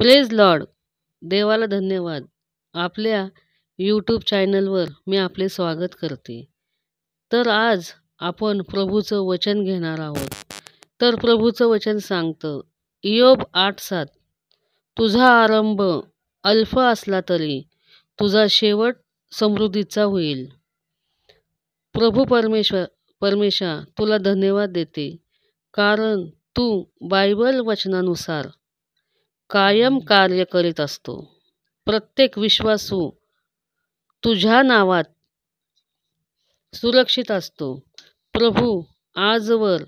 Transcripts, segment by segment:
praise Lord देवाला धन्यवाद आपल्या यूट्यूब चॅनलवर मी आपले स्वागत करते तर आज आपण प्रभूचं वचन घेणार आहोत तर प्रभूचं वचन सांगतं इयोब आठ सात तुझा आरंभ अल्फ असला तरी तुझा शेवट समृद्धीचा होईल प्रभू परमेश्वर परमेशा तुला धन्यवाद देते कारण तू बायबल वचनानुसार कायम कार्य करीत असतो प्रत्येक विश्वासू तुझ्या नावात सुरक्षित असतो प्रभू आजवर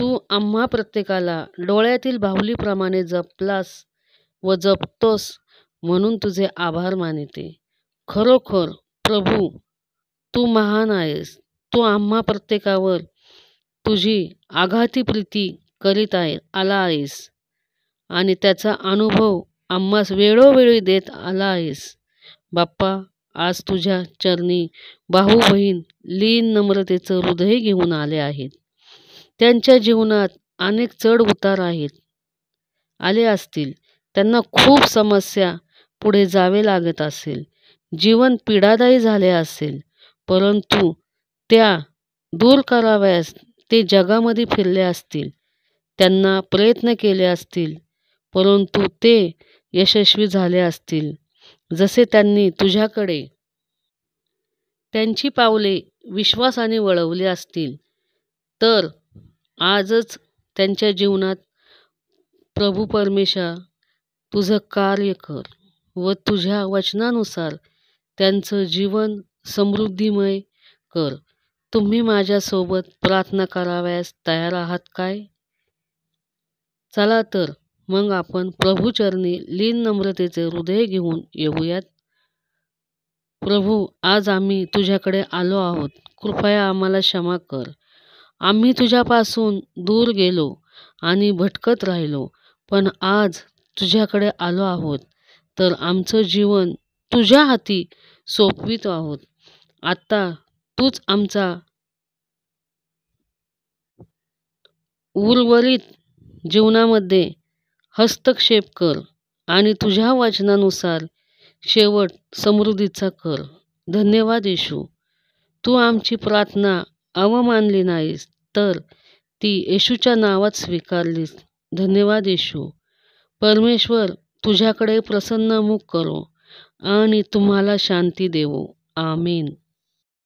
तू आम्हा प्रत्येकाला डोळ्यातील बाहुलीप्रमाणे जपलास व जपतोस म्हणून तुझे आभार मानिते खरोखर प्रभू तू महान आहेस तू आम्हा प्रत्येकावर तुझी आघाती प्रीती करीत आहे आला आहेस आणि त्याचा अनुभव आम्हास वेळोवेळी देत आला आहेस बाप्पा आज तुझ्या चरणी भाऊ बहीण लीन नम्रतेचं हृदय घेऊन आले आहेत त्यांच्या जीवनात अनेक चढ उतार आहेत आले असतील त्यांना खूप समस्या पुढे जावे लागत असेल जीवन पीडादायी झाले असेल परंतु त्या दूर कराव्यास ते जगामध्ये फिरले असतील त्यांना प्रयत्न केले असतील परंतु ते यशस्वी झाले असतील जसे त्यांनी तुझ्याकडे त्यांची पावले विश्वासाने वळवली असतील तर आजच त्यांच्या जीवनात प्रभू परमेशा तुझं कार्य कर व तुझ्या वचनानुसार त्यांचं जीवन समृद्धीमय कर तुम्ही माझ्यासोबत प्रार्थना करावयास तयार आहात काय चला तर मग आपण प्रभूचरणी लीन नम्रतेचे हृदय घेऊन येऊयात प्रभू आज आम्ही तुझ्याकडे आलो आहोत कृपया आम्हाला क्षमा कर आम्ही तुझ्यापासून दूर गेलो आणि भटकत राहिलो पण आज तुझ्याकडे आलो आहोत तर आमचं जीवन तुझ्या हाती सोपवीत आहोत आत्ता तूच आमचा उर्वरित जीवनामध्ये हस्तक्षेप कर आणि तुझ्या वचनानुसार शेवट समृद्धीचा कर धन्यवाद येशू तू आमची प्रार्थना अवमानली नाहीस तर ती येशूच्या नावात स्वीकारलीस धन्यवाद येशू परमेश्वर तुझ्याकडे प्रसन्न मुख करो आणि तुम्हाला शांती देवो आमीन